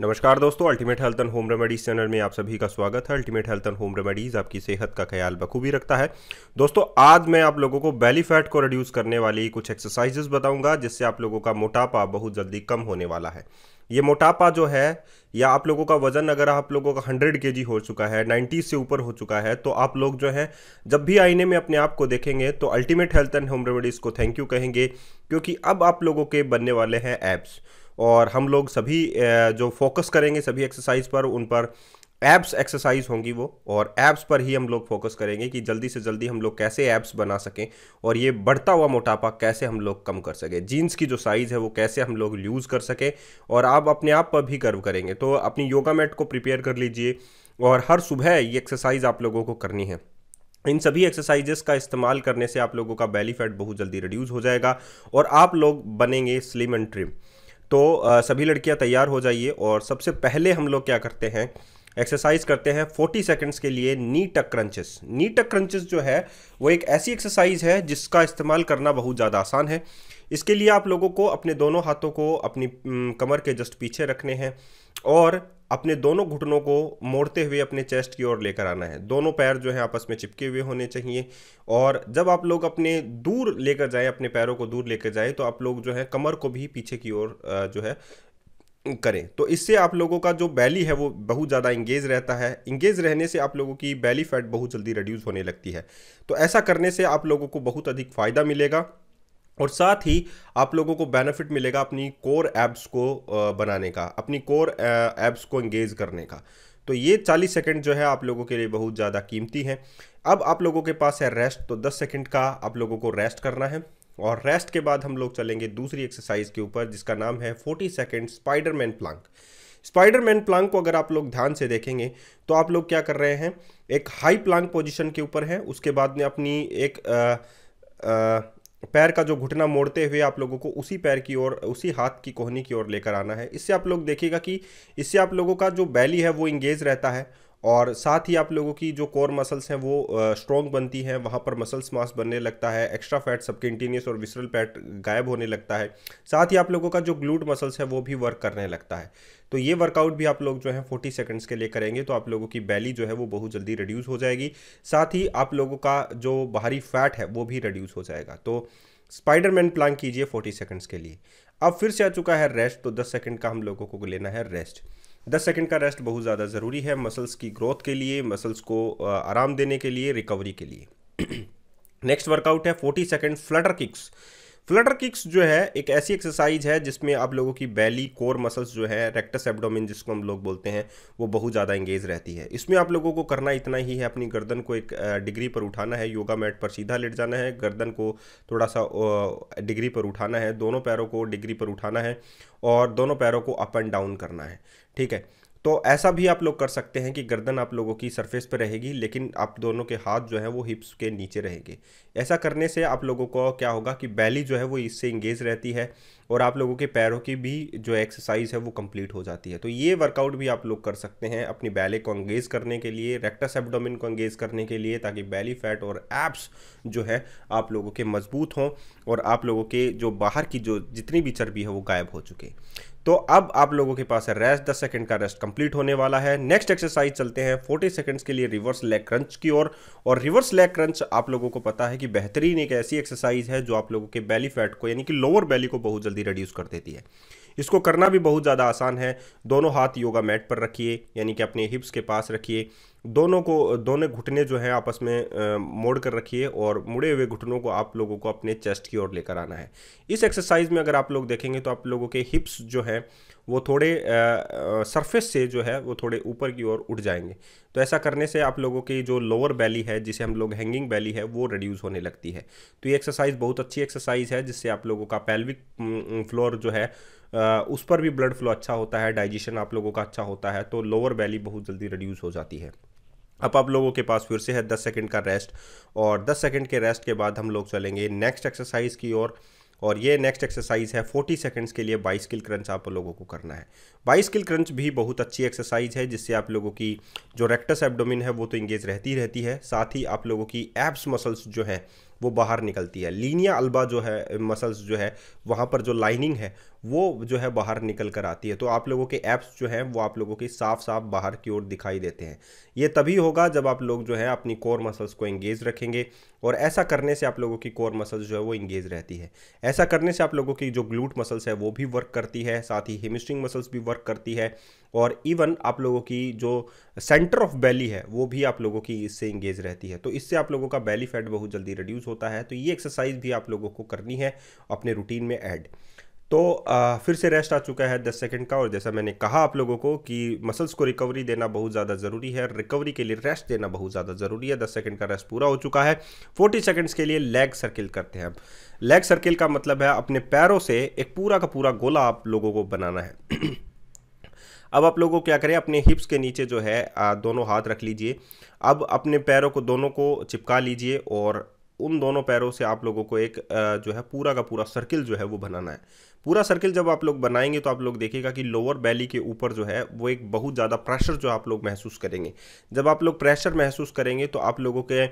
नमस्कार दोस्तों ultimate health and home remedies channel में आप सभी का स्वागत है ultimate health and home remedies आपकी सेहत का ख्याल बखूबी रखता है दोस्तों आज मैं आप लोगों को बेली फैट को रिड्यूस करने वाली कुछ एक्सरसाइजेस बताऊंगा जिससे आप लोगों का मोटापा बहुत जल्दी कम होने वाला है ये मोटापा जो है या आप लोगों का वजन अगर आप लोगों का 100 के हो चुका है 90 से ऊपर हो चुका है तो आप लोग जो है जब भी आईने में अपने आप को देखेंगे तो ultimate health and home remedies को थैंक यू कहेंगे क्योंकि अब आप लोगों के बनने वाले हैं एप्स और हम लोग सभी जो फोकस करेंगे सभी एक्सरसाइज पर उन पर ऐप्स एक्सरसाइज होंगी वो और ऐप्स पर ही हम लोग फोकस करेंगे कि जल्दी से जल्दी हम लोग कैसे ऐप्स बना सकें और ये बढ़ता हुआ मोटापा कैसे हम लोग कम कर सकें जीन्स की जो साइज़ है वो कैसे हम लोग यूज़ कर सकें और आप अपने आप पर भी गर्व करेंगे तो अपनी योगा मैट को प्रिपेयर कर लीजिए और हर सुबह ये एक्सरसाइज आप लोगों को करनी है इन सभी एक्सरसाइजेस का इस्तेमाल करने से आप लोगों का बैली फैट बहुत जल्दी रिड्यूस हो जाएगा और आप लोग बनेंगे स्लिम एंड ट्रिम तो सभी लड़कियां तैयार हो जाइए और सबसे पहले हम लोग क्या करते हैं एक्सरसाइज करते हैं 40 सेकंड्स के लिए नी टक क्रंचेस नी टक क्रंचेस जो है वो एक ऐसी एक्सरसाइज है जिसका इस्तेमाल करना बहुत ज़्यादा आसान है इसके लिए आप लोगों को अपने दोनों हाथों को अपनी कमर के जस्ट पीछे रखने हैं और अपने दोनों घुटनों को मोड़ते हुए अपने चेस्ट की ओर लेकर आना है दोनों पैर जो है आपस में चिपके हुए होने चाहिए और जब आप लोग अपने दूर लेकर जाएं अपने पैरों को दूर लेकर जाएं तो आप लोग जो है कमर को भी पीछे की ओर जो है करें तो इससे आप लोगों का जो बैली है वो बहुत ज़्यादा इंगेज रहता है इंगेज रहने से आप लोगों की बैली फैट बहुत जल्दी रिड्यूस होने लगती है तो ऐसा करने से आप लोगों को बहुत अधिक फ़ायदा मिलेगा और साथ ही आप लोगों को बेनिफिट मिलेगा अपनी कोर ऐप्स को बनाने का अपनी कोर ऐप्स को इंगेज करने का तो ये 40 सेकंड जो है आप लोगों के लिए बहुत ज़्यादा कीमती है अब आप लोगों के पास है रेस्ट तो 10 सेकंड का आप लोगों को रेस्ट करना है और रेस्ट के बाद हम लोग चलेंगे दूसरी एक्सरसाइज के ऊपर जिसका नाम है 40 second spiderman plank spiderman plank को अगर आप लोग ध्यान से देखेंगे तो आप लोग क्या कर रहे हैं एक हाई प्लांक पोजिशन के ऊपर है उसके बाद में अपनी एक आ, आ, पैर का जो घुटना मोड़ते हुए आप लोगों को उसी पैर की ओर उसी हाथ की कोहनी की ओर लेकर आना है इससे आप लोग देखिएगा कि इससे आप लोगों का जो बैली है वो इंगेज रहता है और साथ ही आप लोगों की जो कोर मसल्स हैं वो स्ट्रॉन्ग बनती हैं वहाँ पर मसल्स मास बनने लगता है एक्स्ट्रा फैट कंटिन्यूस और विसरल फैट गायब होने लगता है साथ ही आप लोगों का जो ग्लूट मसल्स है वो भी वर्क करने लगता है तो ये वर्कआउट भी आप लोग जो है 40 सेकंड्स के लिए करेंगे तो आप लोगों की बैली जो है वो बहुत जल्दी रिड्यूस हो जाएगी साथ ही आप लोगों का जो बाहरी फैट है वो भी रिड्यूस हो जाएगा तो स्पाइडरमैन प्लान कीजिए 40 सेकंड्स के लिए अब फिर से आ चुका है रेस्ट तो 10 सेकंड का हम लोगों को लेना है रेस्ट दस सेकेंड का रेस्ट बहुत ज़्यादा ज़रूरी है मसल्स की ग्रोथ के लिए मसल्स को आराम देने के लिए रिकवरी के लिए नेक्स्ट वर्कआउट है forty second flutter kicks flutter kicks जो है एक ऐसी एक्सरसाइज है जिसमें आप लोगों की बैली कोर मसल्स जो है रेक्टस एबडोमिन जिसको हम लोग बोलते हैं वो बहुत ज़्यादा एंगेज रहती है इसमें आप लोगों को करना इतना ही है अपनी गर्दन को एक डिग्री पर उठाना है योगा मैट पर सीधा लेट जाना है गर्दन को थोड़ा सा डिग्री पर उठाना है दोनों पैरों को डिग्री पर उठाना है और दोनों पैरों को अप एंड डाउन करना है ठीक है तो ऐसा भी आप लोग कर सकते हैं कि गर्दन आप लोगों की सरफेस पर रहेगी लेकिन आप दोनों के हाथ जो है वो हिप्स के नीचे रहेंगे ऐसा करने से आप लोगों को क्या होगा कि बैली जो है वो इससे इंगेज रहती है और आप लोगों के पैरों की भी जो एक्सरसाइज है वो कंप्लीट हो जाती है तो ये वर्कआउट भी आप लोग कर सकते हैं अपनी बैले को अंगेज करने के लिए रेक्टस एबडोमिन को अंगेज करने के लिए ताकि बैली फैट और एप्स जो है आप लोगों के मजबूत हों और आप लोगों के जो बाहर की जो जितनी भी चर्बी है वो गायब हो चुके तो अब आप लोगों के पास है रेस्ट दस सेकंड का रेस्ट कंप्लीट होने वाला है नेक्स्ट एक्सरसाइज चलते हैं 40 सेकंड्स के लिए रिवर्स लेग क्रंच की ओर और, और रिवर्स लेग क्रंच आप लोगों को पता है कि बेहतरीन एक ऐसी एक्सरसाइज है जो आप लोगों के बैली फैट को यानी कि लोअर बैली को बहुत जल्दी रिड्यूस कर देती है इसको करना भी बहुत ज़्यादा आसान है दोनों हाथ योगा मैट पर रखिए यानी कि अपने हिप्स के पास रखिए दोनों को दोनों घुटने जो हैं आपस में मोड़ कर रखिए और मुड़े हुए घुटनों को आप लोगों को अपने चेस्ट की ओर लेकर आना है इस एक्सरसाइज में अगर आप लोग देखेंगे तो आप लोगों के हिप्स जो हैं वो थोड़े सरफेस से जो है वो थोड़े ऊपर की ओर उठ जाएंगे तो ऐसा करने से आप लोगों की जो लोअर बैली है जिसे हम लोग हैंगिंग बैली है वो रिड्यूस होने लगती है तो ये एक्सरसाइज बहुत अच्छी एक्सरसाइज है जिससे आप लोगों का पैल्विक फ्लोर जो है उस पर भी ब्लड फ्लो अच्छा होता है डाइजेशन आप लोगों का अच्छा होता है तो लोअर बैली बहुत जल्दी रिड्यूस हो जाती है अब आप लोगों के पास फिर से है दस सेकेंड का रेस्ट और दस सेकेंड के रेस्ट के बाद हम लोग चलेंगे नेक्स्ट एक्सरसाइज की ओर और, ये नेक्स्ट एक्सरसाइज है 40 सेकंड्स के लिए बाई स्किल क्रंच आप लोगों को करना है बाई स्किल क्रंच भी बहुत अच्छी एक्सरसाइज है जिससे आप लोगों की जो रेक्टस एब्डोमिन है वो तो इंगेज रहती रहती है साथ ही आप लोगों की एब्स मसल्स जो हैं वो बाहर निकलती है लीनिया अल्बा जो है मसल्स जो है वहाँ पर जो लाइनिंग है वो जो है बाहर निकल कर आती है तो आप लोगों के ऐप्स जो हैं वो आप लोगों की साफ साफ बाहर की ओर दिखाई देते हैं ये तभी होगा जब आप लोग जो है अपनी कोर मसल्स को इंगेज रखेंगे और ऐसा करने से आप लोगों की कोर मसल्स जो है वो इंगेज रहती है ऐसा करने से आप लोगों की जो ग्लूट मसल्स है वो भी वर्क करती है साथ ही हिमिस्ट्रिंग मसल्स भी वर्क करती है और इवन आप लोगों की जो सेंटर ऑफ बैली है वो भी आप लोगों की इससे इंगेज रहती है तो इससे आप लोगों का बैली फैट बहुत जल्दी रिड्यूस होता है तो ये एक्सरसाइज भी आप लोगों को करनी है अपने रूटीन में ऐड तो आ, फिर से रेस्ट आ चुका है दस सेकंड का और जैसा मैंने कहा आप लोगों को कि मसल्स को रिकवरी देना बहुत ज़्यादा ज़रूरी है रिकवरी के लिए रेस्ट देना बहुत ज़्यादा ज़रूरी है दस सेकंड का रेस्ट पूरा हो चुका है फोर्टी सेकंड्स के लिए लेग सर्किल करते हैं लेग सर्किल का मतलब है अपने पैरों से एक पूरा का पूरा गोला आप लोगों को बनाना है अब आप लोगों को क्या करें अपने हिप्स के नीचे जो है दोनों हाथ रख लीजिए अब अपने पैरों को दोनों को चिपका लीजिए और उन दोनों पैरों से आप लोगों को एक जो है पूरा का पूरा सर्किल जो है वो बनाना है पूरा सर्किल जब आप लोग बनाएंगे तो आप लोग देखेगा कि लोअर बैली के ऊपर जो है वो एक बहुत ज़्यादा प्रेशर जो आप लोग महसूस करेंगे जब आप लोग प्रेशर महसूस करेंगे तो आप लोगों के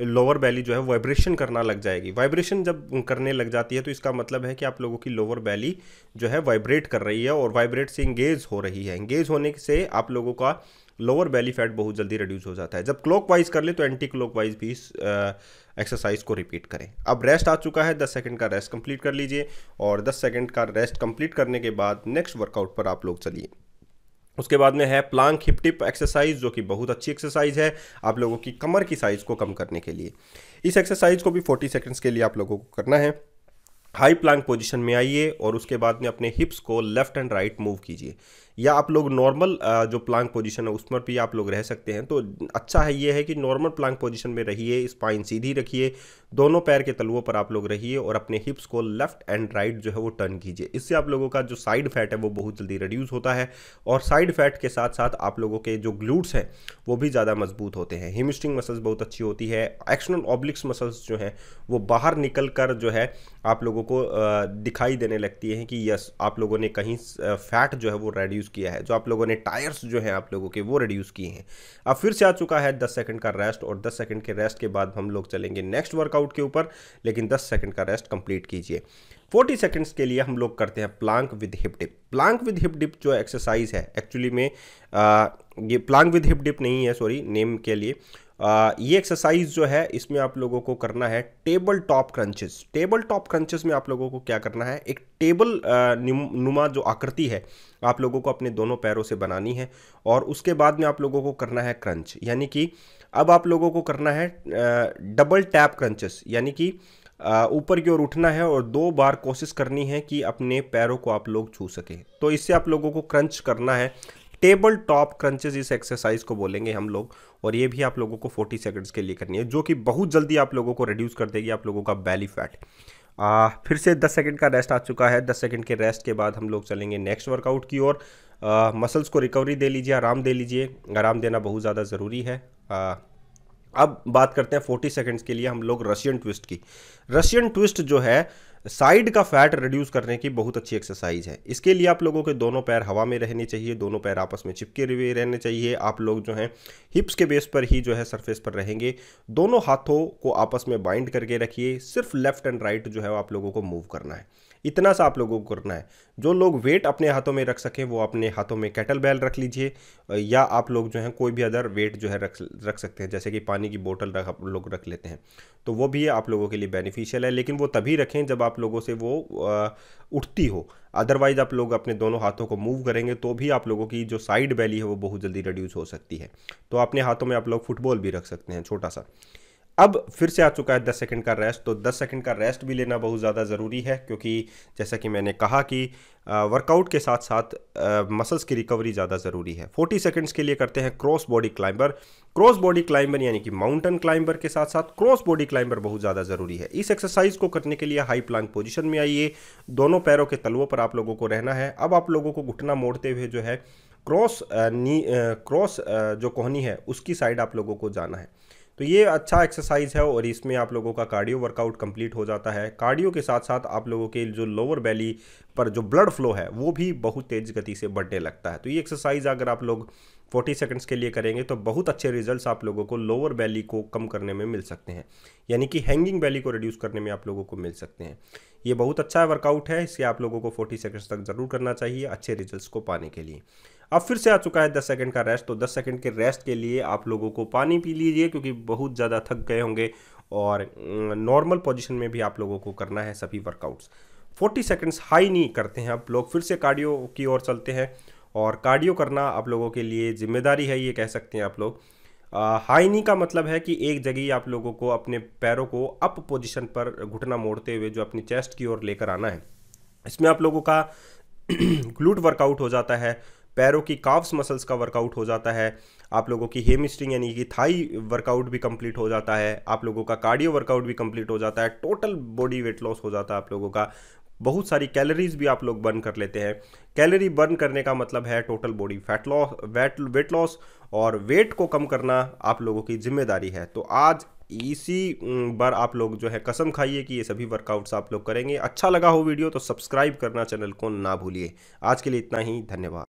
लोअर बैली जो है वाइब्रेशन करना लग जाएगी वाइब्रेशन जब करने लग जाती है तो इसका मतलब है कि आप लोगों की लोअर बैली जो है वाइब्रेट कर रही है और वाइब्रेट से इंगेज हो रही है इंगेज होने से आप लोगों का लोअर बैली फैट बहुत जल्दी रिड्यूस हो जाता है जब क्लॉक वाइज कर ले तो एंटी क्लॉक वाइज भी इस एक्सरसाइज को रिपीट करें अब रेस्ट आ चुका है दस सेकेंड का रेस्ट कंप्लीट कर लीजिए और दस सेकेंड का रेस्ट कंप्लीट करने के बाद नेक्स्ट वर्कआउट पर आप लोग चलिए उसके बाद में है प्लांक हिप टिप एक्सरसाइज जो कि बहुत अच्छी एक्सरसाइज है आप लोगों की कमर की साइज़ को कम करने के लिए इस एक्सरसाइज को भी 40 सेकंड्स के लिए आप लोगों को करना है हाई प्लांक पोजीशन में आइए और उसके बाद में अपने हिप्स को लेफ्ट एंड राइट मूव कीजिए या आप लोग नॉर्मल जो प्लांग पोजीशन है उसमें भी आप लोग रह सकते हैं तो अच्छा है ये है कि नॉर्मल प्लांग पोजीशन में रहिए स्पाइन सीधी रखिए दोनों पैर के तलवों पर आप लोग रहिए और अपने हिप्स को लेफ्ट एंड राइट जो है वो टर्न कीजिए इससे आप लोगों का जो साइड फैट है वो बहुत जल्दी रिड्यूस होता है और साइड फैट के साथ साथ आप लोगों के जो ग्लूट्स हैं वो भी ज़्यादा मजबूत होते हैं हिमस्ट्रिंग मसल्स बहुत अच्छी होती है एक्शनल ऑब्लिक्स मसल्स जो हैं वो बाहर निकल कर जो है आप लोगों को दिखाई देने लगती है कि यस आप लोगों ने कहीं फैट जो है वो रेड्यूस रिड्यूस किया है जो आप लोगों ने टायर्स जो हैं आप लोगों के वो रिड्यूस किए हैं अब फिर से आ चुका है दस सेकंड का रेस्ट और दस सेकंड के रेस्ट के बाद हम लोग चलेंगे नेक्स्ट वर्कआउट के ऊपर लेकिन दस सेकंड का रेस्ट कंप्लीट कीजिए 40 सेकंड्स के लिए हम लोग करते हैं plank with hip dip plank with hip dip जो एक्सरसाइज है एक्चुअली में आ, ये प्लांक विद हिप डिप नहीं है सॉरी नेम के लिए आ, ये एक्सरसाइज जो है इसमें आप लोगों को करना है table top crunches table top crunches में आप लोगों को क्या करना है एक टेबल नुमा जो आकृति है आप लोगों को अपने दोनों पैरों से बनानी है और उसके बाद में आप लोगों को करना है क्रंच यानी कि अब आप लोगों को करना है डबल टैप क्रंचेस यानी कि ऊपर की ओर उठना है और दो बार कोशिश करनी है कि अपने पैरों को आप लोग छू सकें तो इससे आप लोगों को क्रंच करना है टेबल टॉप क्रंचेज इस एक्सरसाइज को बोलेंगे हम लोग और ये भी आप लोगों को 40 सेकंड्स के लिए करनी है जो कि बहुत जल्दी आप लोगों को रिड्यूस कर देगी आप लोगों का बैली फैट आ, फिर से 10 सेकंड का रेस्ट आ चुका है 10 सेकंड के रेस्ट के बाद हम लोग चलेंगे नेक्स्ट वर्कआउट की ओर मसल्स को रिकवरी दे लीजिए आराम दे लीजिए आराम देना बहुत ज़्यादा ज़रूरी है आ, अब बात करते हैं फोर्टी सेकेंड्स के लिए हम लोग रशियन ट्विस्ट की रशियन ट्विस्ट जो है साइड का फैट रिड्यूस करने की बहुत अच्छी एक्सरसाइज है इसके लिए आप लोगों के दोनों पैर हवा में रहने चाहिए दोनों पैर आपस में चिपके हुए रहने चाहिए आप लोग जो हैं हिप्स के बेस पर ही जो है सरफेस पर रहेंगे दोनों हाथों को आपस में बाइंड करके रखिए सिर्फ लेफ्ट एंड राइट जो है आप लोगों को मूव करना है इतना सा आप लोगों को करना है जो लोग वेट अपने हाथों में रख सकें वो अपने हाथों में कैटल बैल रख लीजिए या आप लोग जो है कोई भी अदर वेट जो है रख रख सकते हैं जैसे कि पानी की बोतल रख लोग रख लेते हैं तो वो भी आप लोगों के लिए बेनिफिशियल है लेकिन वो तभी रखें जब आप लोगों से वो उठती हो अदरवाइज आप लोग अपने दोनों हाथों को मूव करेंगे तो भी आप लोगों की जो साइड बैली है वो बहुत जल्दी रिड्यूस हो सकती है तो अपने हाथों में आप लोग फुटबॉल भी रख सकते हैं छोटा सा अब फिर से आ चुका है दस सेकंड का रेस्ट तो दस सेकंड का रेस्ट भी लेना बहुत ज़्यादा ज़रूरी है क्योंकि जैसा कि मैंने कहा कि वर्कआउट के साथ साथ मसल्स की रिकवरी ज़्यादा ज़रूरी है फोर्टी सेकंड्स के लिए करते हैं cross body climber cross body climber यानी कि माउंटेन क्लाइंबर के साथ साथ क्रॉस बॉडी क्लाइंबर बहुत ज़्यादा ज़रूरी है इस एक्सरसाइज को करने के लिए हाई प्लान पोजिशन में आइए दोनों पैरों के तलवों पर आप लोगों को रहना है अब आप लोगों को घुटना मोड़ते हुए जो है क्रॉस नी क्रॉस जो कोहनी है उसकी साइड आप लोगों को जाना है तो ये अच्छा एक्सरसाइज है और इसमें आप लोगों का कार्डियो वर्कआउट कंप्लीट हो जाता है कार्डियो के साथ साथ आप लोगों के जो लोअर बैली पर जो ब्लड फ्लो है वो भी बहुत तेज़ गति से बढ़ने लगता है तो ये एक्सरसाइज अगर आप लोग 40 सेकंड्स के लिए करेंगे तो बहुत अच्छे रिजल्ट्स आप लोगों को लोअर बैली को कम करने में मिल सकते हैं यानी कि हैंगिंग बैली को रिड्यूस करने में आप लोगों को मिल सकते हैं ये बहुत अच्छा वर्कआउट है इसे आप लोगों को 40 सेकंड्स तक ज़रूर करना चाहिए अच्छे रिजल्ट्स को पाने के लिए अब फिर से आ चुका है दस सेकंड का रेस्ट तो दस सेकंड के रेस्ट के लिए आप लोगों को पानी पी लीजिए क्योंकि बहुत ज़्यादा थक गए होंगे और नॉर्मल पोजिशन में भी आप लोगों को करना है सभी वर्कआउट्स फोर्टी सेकेंड्स हाई नहीं करते हैं आप लोग फिर से कार्डियो की ओर चलते हैं और कार्डियो करना आप लोगों के लिए जिम्मेदारी है ये कह सकते हैं आप लोग हाई नी का मतलब है कि एक जगह ही आप लोगों को अपने पैरों को अप पोजीशन पर घुटना मोड़ते हुए जो अपनी चेस्ट की ओर लेकर आना है इसमें आप लोगों का ग्लूट वर्कआउट हो जाता है पैरों की काव्स मसल्स का वर्कआउट हो जाता है आप लोगों की हेमस्ट्रिंग यानी कि थाई वर्कआउट भी कंप्लीट हो जाता है आप लोगों का कार्डियो वर्कआउट भी कंप्लीट हो जाता है टोटल बॉडी वेट लॉस हो जाता है आप लोगों का बहुत सारी कैलोरीज भी आप लोग बर्न कर लेते हैं कैलोरी बर्न करने का मतलब है total body fat loss weight weight loss और वेट को कम करना आप लोगों की जिम्मेदारी है तो आज इसी बार आप लोग जो है कसम खाइए कि ये सभी वर्कआउट्स आप लोग करेंगे अच्छा लगा हो वीडियो तो सब्सक्राइब करना चैनल को ना भूलिए आज के लिए इतना ही धन्यवाद